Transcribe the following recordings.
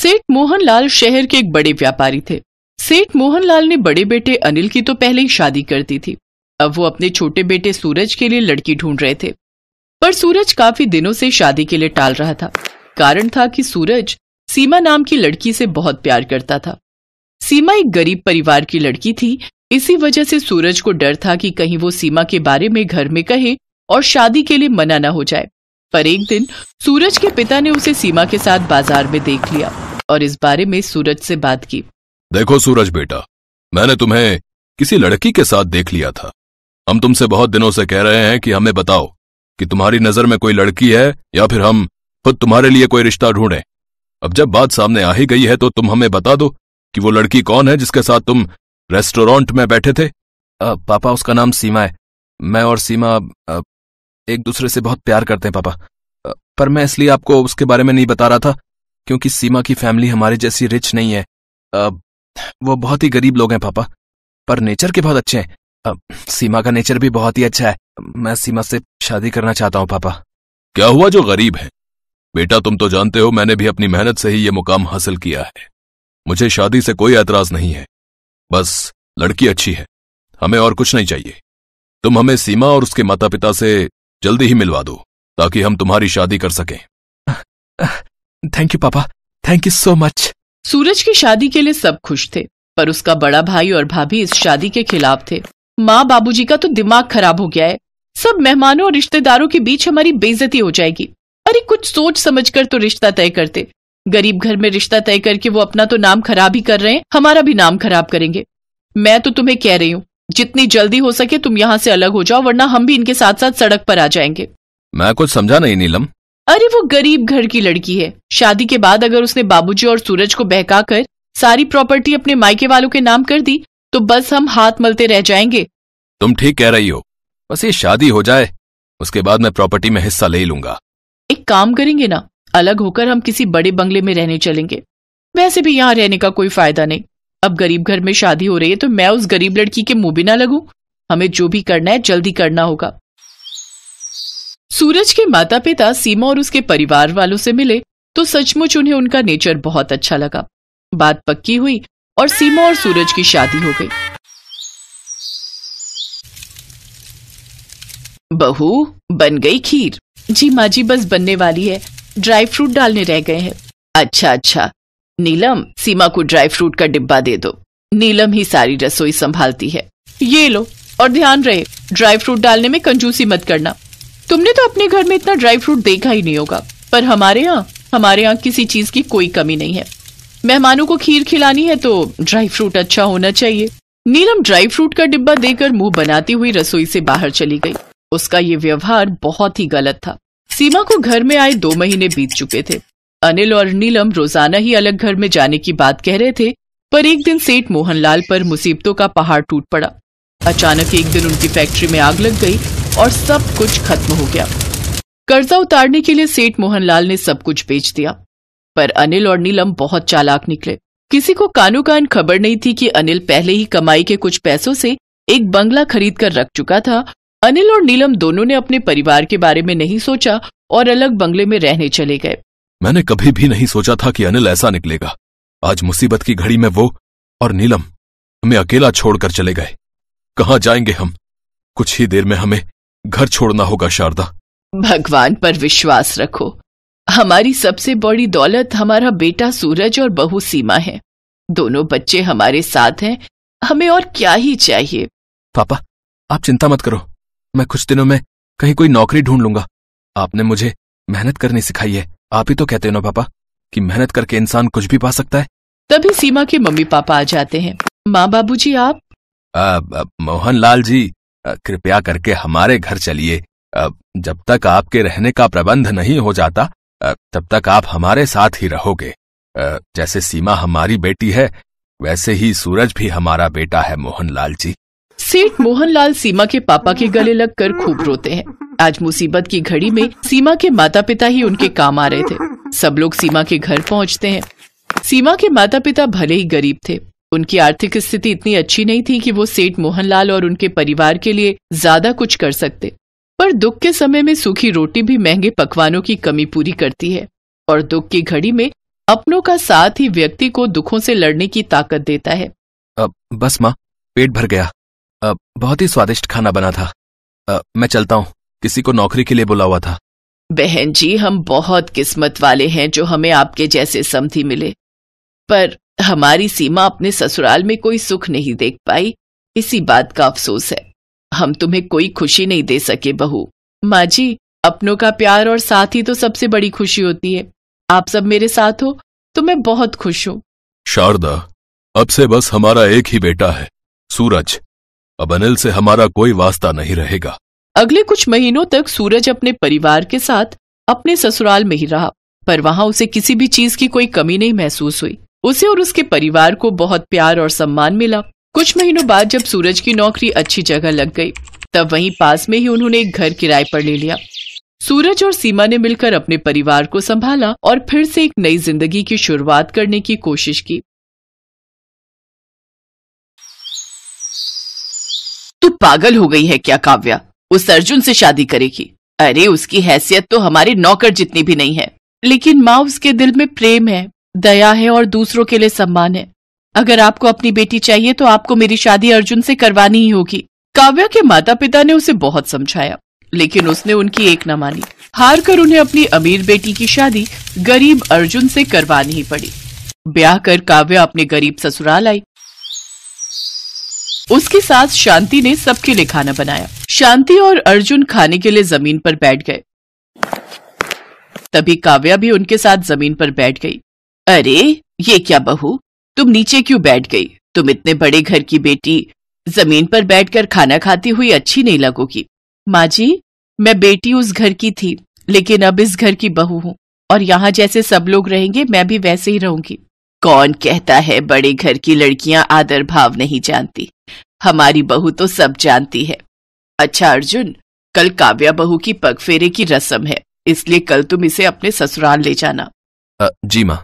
सेठ मोहनलाल शहर के एक बड़े व्यापारी थे सेठ मोहनलाल ने बड़े बेटे अनिल की तो पहले ही शादी कर दी थी अब वो अपने छोटे बेटे सूरज के लिए लड़की ढूंढ रहे थे पर सूरज काफी दिनों से शादी के लिए टाल रहा था कारण था कि सूरज सीमा नाम की लड़की से बहुत प्यार करता था सीमा एक गरीब परिवार की लड़की थी इसी वजह से सूरज को डर था कि कहीं वो सीमा के बारे में घर में कहे और शादी के लिए मना न हो जाए पर एक दिन सूरज के पिता ने उसे सीमा के साथ बाजार में देख लिया और इस बारे में सूरज से बात की देखो सूरज बेटा मैंने तुम्हें किसी लड़की के साथ देख लिया था हम तुमसे बहुत दिनों से कह रहे हैं कि हमें बताओ कि तुम्हारी नजर में कोई लड़की है या फिर हम खुद तुम्हारे लिए कोई रिश्ता ढूंढें अब जब बात सामने आ ही गई है तो तुम हमें बता दो कि वो लड़की कौन है जिसके साथ तुम रेस्टोरेंट में बैठे थे आ, पापा उसका नाम सीमा है मैं और सीमा आ, एक दूसरे से बहुत प्यार करते हैं पापा पर मैं इसलिए आपको उसके बारे में नहीं बता रहा था क्योंकि सीमा की फैमिली हमारे जैसी रिच नहीं है वो बहुत ही गरीब लोग हैं पापा पर नेचर के बहुत अच्छे हैं सीमा का नेचर भी बहुत ही अच्छा है मैं सीमा से शादी करना चाहता हूँ पापा क्या हुआ जो गरीब है बेटा तुम तो जानते हो मैंने भी अपनी मेहनत से ही ये मुकाम हासिल किया है मुझे शादी से कोई ऐतराज नहीं है बस लड़की अच्छी है हमें और कुछ नहीं चाहिए तुम हमें सीमा और उसके माता पिता से जल्दी ही मिलवा दो ताकि हम तुम्हारी शादी कर सकें थैंक यू पापा thank you so much Suraj की शादी के लिए सब खुश थे पर उसका बड़ा भाई और भाभी इस शादी के खिलाफ थे माँ बाबूजी का तो दिमाग खराब हो गया है सब मेहमानों और रिश्तेदारों के बीच हमारी बेइज्जती हो जाएगी अरे कुछ सोच समझ कर तो रिश्ता तय करते गरीब घर में रिश्ता तय करके वो अपना तो नाम खराब ही कर रहे हैं हमारा भी नाम खराब करेंगे मैं तो तुम्हें कह रही हूँ जितनी जल्दी हो सके तुम यहाँ से अलग हो जाओ वरना हम भी इनके साथ साथ सड़क पर आ जाएंगे मैं कुछ समझा नहीं नीलम अरे वो गरीब घर की लड़की है शादी के बाद अगर उसने बाबूजी और सूरज को बहका कर सारी प्रॉपर्टी अपने मायके वालों के नाम कर दी तो बस हम हाथ मलते रह जाएंगे तुम ठीक कह रही हो बस ये शादी हो जाए उसके बाद मैं प्रॉपर्टी में हिस्सा ले लूंगा एक काम करेंगे ना अलग होकर हम किसी बड़े बंगले में रहने चलेंगे वैसे भी यहाँ रहने का कोई फायदा नहीं अब गरीब घर में शादी हो रही है तो मैं उस गरीब लड़की के मुंह भी ना लगू हमें जो भी करना है जल्दी करना होगा सूरज के माता पिता सीमा और उसके परिवार वालों से मिले तो सचमुच उन्हें उनका नेचर बहुत अच्छा लगा बात पक्की हुई और सीमा और सूरज की शादी हो गई बहू बन गई खीर जी माँ जी बस बनने वाली है ड्राई फ्रूट डालने रह गए हैं अच्छा अच्छा नीलम सीमा को ड्राई फ्रूट का डिब्बा दे दो नीलम ही सारी रसोई संभालती है ये लो और ध्यान रहे ड्राई फ्रूट डालने में कंजूसी मत करना तुमने तो अपने घर में इतना ड्राई फ्रूट देखा ही नहीं होगा पर हमारे यहाँ हमारे यहाँ किसी चीज की कोई कमी नहीं है मेहमानों को खीर खिलानी है तो ड्राई फ्रूट अच्छा होना चाहिए नीलम ड्राई फ्रूट का डिब्बा देकर मुंह बनाती हुई रसोई से बाहर चली गई उसका ये व्यवहार बहुत ही गलत था सीमा को घर में आए दो महीने बीत चुके थे अनिल और नीलम रोजाना ही अलग घर में जाने की बात कह रहे थे पर एक दिन सेठ मोहनलाल पर मुसीबतों का पहाड़ टूट पड़ा अचानक एक दिन उनकी फैक्ट्री में आग लग गई और सब कुछ खत्म हो गया कर्जा उतारने के लिए सेठ मोहनलाल ने सब कुछ बेच दिया पर अनिल और नीलम बहुत चालाक निकले किसी को कानो कान खबर नहीं थी कि अनिल पहले ही कमाई के कुछ पैसों से एक बंगला खरीद कर रख चुका था अनिल और नीलम दोनों ने अपने परिवार के बारे में नहीं सोचा और अलग बंगले में रहने चले गए मैंने कभी भी नहीं सोचा था कि अनिल ऐसा निकलेगा आज मुसीबत की घड़ी में वो और नीलम हमें अकेला छोड़कर चले गए कहाँ जाएंगे हम कुछ ही देर में हमें घर छोड़ना होगा शारदा भगवान पर विश्वास रखो हमारी सबसे बड़ी दौलत हमारा बेटा सूरज और बहु सीमा है दोनों बच्चे हमारे साथ हैं हमें और क्या ही चाहिए पापा आप चिंता मत करो मैं कुछ दिनों में कहीं कोई नौकरी ढूंढ लूंगा आपने मुझे मेहनत करनी सिखाई है आप ही तो कहते हो ना पापा कि मेहनत करके इंसान कुछ भी पा सकता है तभी सीमा के मम्मी पापा आ जाते हैं माँ बाबू जी आप मोहन लाल जी कृपया करके हमारे घर चलिए जब तक आपके रहने का प्रबंध नहीं हो जाता तब तक आप हमारे साथ ही रहोगे जैसे सीमा हमारी बेटी है वैसे ही सूरज भी हमारा बेटा है मोहन लाल जी सेठ मोहन लाल सीमा के पापा के गले लगकर खूब रोते हैं आज मुसीबत की घड़ी में सीमा के माता पिता ही उनके काम आ रहे थे सब लोग सीमा के घर पहुंचते हैं सीमा के माता पिता भले ही गरीब थे उनकी आर्थिक स्थिति इतनी अच्छी नहीं थी कि वो सेठ मोहनलाल और उनके परिवार के लिए ज्यादा कुछ कर सकते पर दुख के समय में सूखी रोटी भी महंगे पकवानों की कमी पूरी करती है और दुख की घड़ी में अपनों का साथ ही व्यक्ति को दुखों से लड़ने की ताकत देता है अब बस माँ पेट भर गया अब बहुत ही स्वादिष्ट खाना बना था अब मैं चलता हूँ किसी को नौकरी के लिए बुला हुआ था बहन जी हम बहुत किस्मत वाले हैं जो हमें आपके जैसे समथी मिले पर हमारी सीमा अपने ससुराल में कोई सुख नहीं देख पाई इसी बात का अफसोस है हम तुम्हें कोई खुशी नहीं दे सके बहू माँ जी अपनों का प्यार और साथ ही तो सबसे बड़ी खुशी होती है आप सब मेरे साथ हो तो मैं बहुत खुश हूँ शारदा अब से बस हमारा एक ही बेटा है सूरज अब अनिल से हमारा कोई वास्ता नहीं रहेगा अगले कुछ महीनों तक सूरज अपने परिवार के साथ अपने ससुराल में ही रहा पर वहां उसे किसी भी चीज की कोई कमी नहीं महसूस हुई उसे और उसके परिवार को बहुत प्यार और सम्मान मिला कुछ महीनों बाद जब सूरज की नौकरी अच्छी जगह लग गई तब वहीं पास में ही उन्होंने एक घर किराए पर ले लिया सूरज और सीमा ने मिलकर अपने परिवार को संभाला और फिर से एक नई जिंदगी की शुरुआत करने की कोशिश की तू पागल हो गई है क्या काव्या उस अर्जुन से शादी करेगी अरे उसकी हैसियत तो हमारे नौकर जितनी भी नहीं है लेकिन माँ उसके दिल में प्रेम है दया है और दूसरों के लिए सम्मान है अगर आपको अपनी बेटी चाहिए तो आपको मेरी शादी अर्जुन से करवानी ही होगी काव्या के माता पिता ने उसे बहुत समझाया लेकिन उसने उनकी एक न मानी हार कर उन्हें अपनी अमीर बेटी की शादी गरीब अर्जुन से करवानी ही पड़ी ब्याह कर काव्या अपने गरीब ससुराल आई उसके साथ शांति ने सबके लिए खाना बनाया शांति और अर्जुन खाने के लिए जमीन पर बैठ गए तभी काव्या भी उनके साथ जमीन पर बैठ गई अरे ये क्या बहू तुम नीचे क्यों बैठ गई तुम इतने बड़े घर की बेटी जमीन पर बैठकर खाना खाती हुई अच्छी नहीं लगोगी माँ जी मैं बेटी उस घर की थी लेकिन अब इस घर की बहू हूँ और यहाँ जैसे सब लोग रहेंगे मैं भी वैसे ही रहूंगी कौन कहता है बड़े घर की लड़कियां आदर भाव नहीं जानती हमारी बहू तो सब जानती है अच्छा अर्जुन कल काव्या बहू की पगफेरे की रस्म है इसलिए कल तुम इसे अपने ससुराल ले जाना आ, जी माँ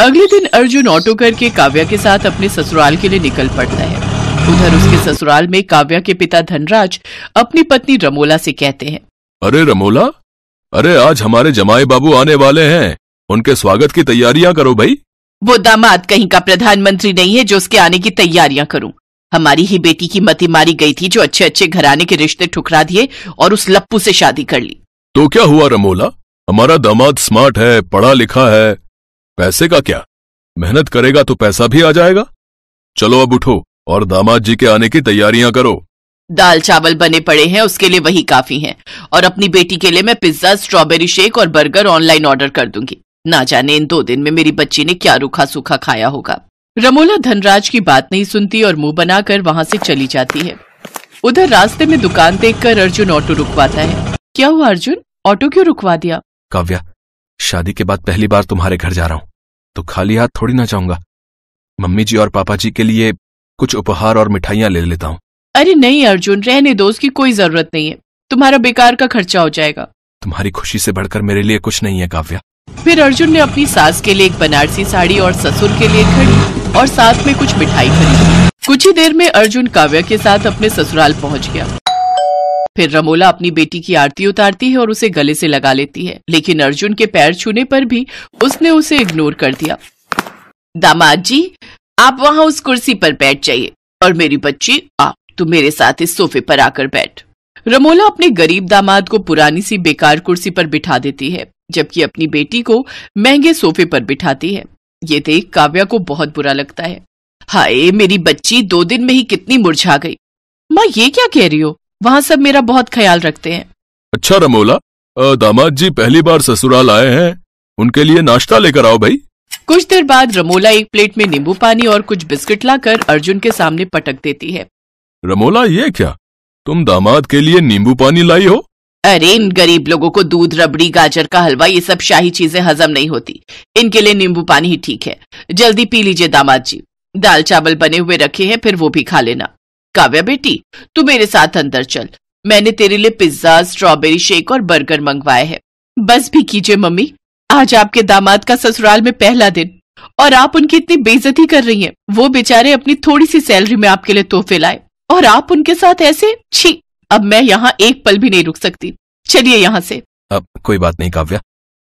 अगले दिन अर्जुन ऑटो करके काव्या के साथ अपने ससुराल के लिए निकल पड़ता है उधर उसके ससुराल में काव्या के पिता धनराज अपनी पत्नी रमोला से कहते हैं अरे रमोला अरे आज हमारे जमाई बाबू आने वाले हैं उनके स्वागत की तैयारियां करो भाई वो दामाद कहीं का प्रधानमंत्री नहीं है जो उसके आने की तैयारियां करूं हमारी ही बेटी की मती मारी गई थी जो अच्छे अच्छे घराने के रिश्ते ठुकरा दिए और उस लप्पू से शादी कर ली तो क्या हुआ रमोला हमारा दामाद स्मार्ट है पढ़ा लिखा है पैसे का क्या मेहनत करेगा तो पैसा भी आ जाएगा चलो अब उठो और दामाद जी के आने की तैयारियां करो दाल चावल बने पड़े हैं उसके लिए वही काफी हैं और अपनी बेटी के लिए मैं पिज्जा स्ट्रॉबेरी शेक और बर्गर ऑनलाइन ऑर्डर कर दूंगी ना जाने इन दो दिन में मेरी बच्ची ने क्या रूखा सूखा खाया होगा रमोला धनराज की बात नहीं सुनती और मुंह बनाकर वहां से चली जाती है उधर रास्ते में दुकान देखकर अर्जुन ऑटो रुकवाता है क्या हुआ अर्जुन ऑटो क्यों रुकवा दिया काव्या शादी के बाद पहली बार तुम्हारे घर जा रहा हूँ तो खाली हाथ थोड़ी ना जाऊंगा मम्मी जी और पापा जी के लिए कुछ उपहार और मिठाइयाँ ले लेता हूँ अरे नहीं अर्जुन रहने दो उसकी कोई जरूरत नहीं है तुम्हारा बेकार का खर्चा हो जाएगा तुम्हारी खुशी से बढ़कर मेरे लिए कुछ नहीं है काव्या फिर अर्जुन ने अपनी सास के लिए एक बनारसी साड़ी और ससुर के लिए खड़ी और साथ में कुछ मिठाई खरीदी कुछ ही देर में अर्जुन काव्या के साथ अपने ससुराल पहुंच गया फिर रमोला अपनी बेटी की आरती उतारती है और उसे गले से लगा लेती है लेकिन अर्जुन के पैर छूने पर भी उसने उसे इग्नोर कर दिया दामाद जी आप वहाँ उस कुर्सी पर बैठ जाइए और मेरी बच्ची आप तुम मेरे साथ इस सोफे पर आकर बैठ रमोला अपने गरीब दामाद को पुरानी सी बेकार कुर्सी पर बिठा देती है जबकि अपनी बेटी को महंगे सोफे पर बिठाती है ये देख काव्या को बहुत बुरा लगता है हाय मेरी बच्ची दो दिन में ही कितनी मुरझा गई माँ ये क्या कह रही हो वहाँ सब मेरा बहुत ख्याल रखते हैं अच्छा रमोला दामाद जी पहली बार ससुराल आए हैं उनके लिए नाश्ता लेकर आओ भाई कुछ देर बाद रमोला एक प्लेट में नींबू पानी और कुछ बिस्किट लाकर अर्जुन के सामने पटक देती है रमोला ये क्या तुम दामाद के लिए नींबू पानी लाई हो अरे इन गरीब लोगों को दूध रबड़ी गाजर का हलवा ये सब शाही चीजें हजम नहीं होती इनके लिए नींबू पानी ही ठीक है जल्दी पी लीजिए दामाद जी दाल चावल बने हुए रखे हैं फिर वो भी खा लेना काव्या बेटी तू मेरे साथ अंदर चल मैंने तेरे लिए पिज्जा स्ट्रॉबेरी शेक और बर्गर मंगवाए हैं बस भी कीजिए मम्मी आज आपके दामाद का ससुराल में पहला दिन और आप उनकी इतनी बेइज्जती कर रही हैं वो बेचारे अपनी थोड़ी सी सैलरी में आपके लिए तोहफे लाए और आप उनके साथ ऐसे छी अब मैं यहाँ एक पल भी नहीं रुक सकती चलिए यहाँ से अब कोई बात नहीं काव्या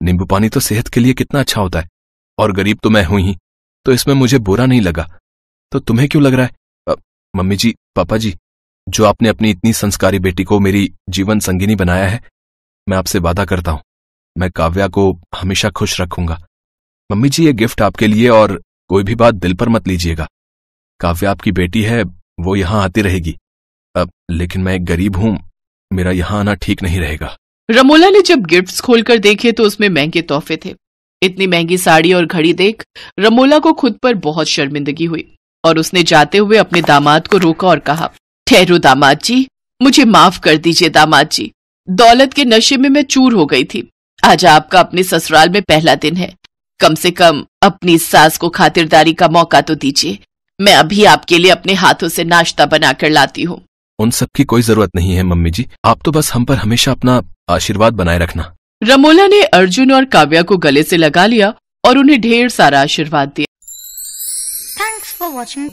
नींबू पानी तो सेहत के लिए कितना अच्छा होता है और गरीब तो मैं हूं ही तो इसमें मुझे बुरा नहीं लगा तो तुम्हें क्यों लग रहा है अब, मम्मी जी पापा जी जो आपने अपनी इतनी संस्कारी बेटी को मेरी जीवन संगिनी बनाया है मैं आपसे वादा करता हूं मैं काव्या को हमेशा खुश रखूंगा मम्मी जी ये गिफ्ट आपके लिए और कोई भी बात दिल पर मत लीजिएगा काव्या आपकी बेटी है वो यहां आती रहेगी अब लेकिन मैं गरीब हूँ मेरा यहाँ आना ठीक नहीं रहेगा रमोला ने जब गिफ्ट्स खोलकर देखे तो उसमें महंगे तोहफे थे इतनी महंगी साड़ी और घड़ी देख रमोला को खुद पर बहुत शर्मिंदगी हुई और उसने जाते हुए अपने दामाद को रोका और कहा ठहरो दामाद जी मुझे माफ कर दीजिए दामाद जी दौलत के नशे में मैं चूर हो गई थी आज आपका अपने ससुराल में पहला दिन है कम से कम अपनी सास को खातिरदारी का मौका तो दीजिए मैं अभी आपके लिए अपने हाथों से नाश्ता बनाकर लाती हूँ उन सब की कोई जरूरत नहीं है मम्मी जी आप तो बस हम पर हमेशा अपना आशीर्वाद बनाए रखना रमोला ने अर्जुन और काव्या को गले से लगा लिया और उन्हें ढेर सारा आशीर्वाद दिया थैंक्स फॉर वॉचिंग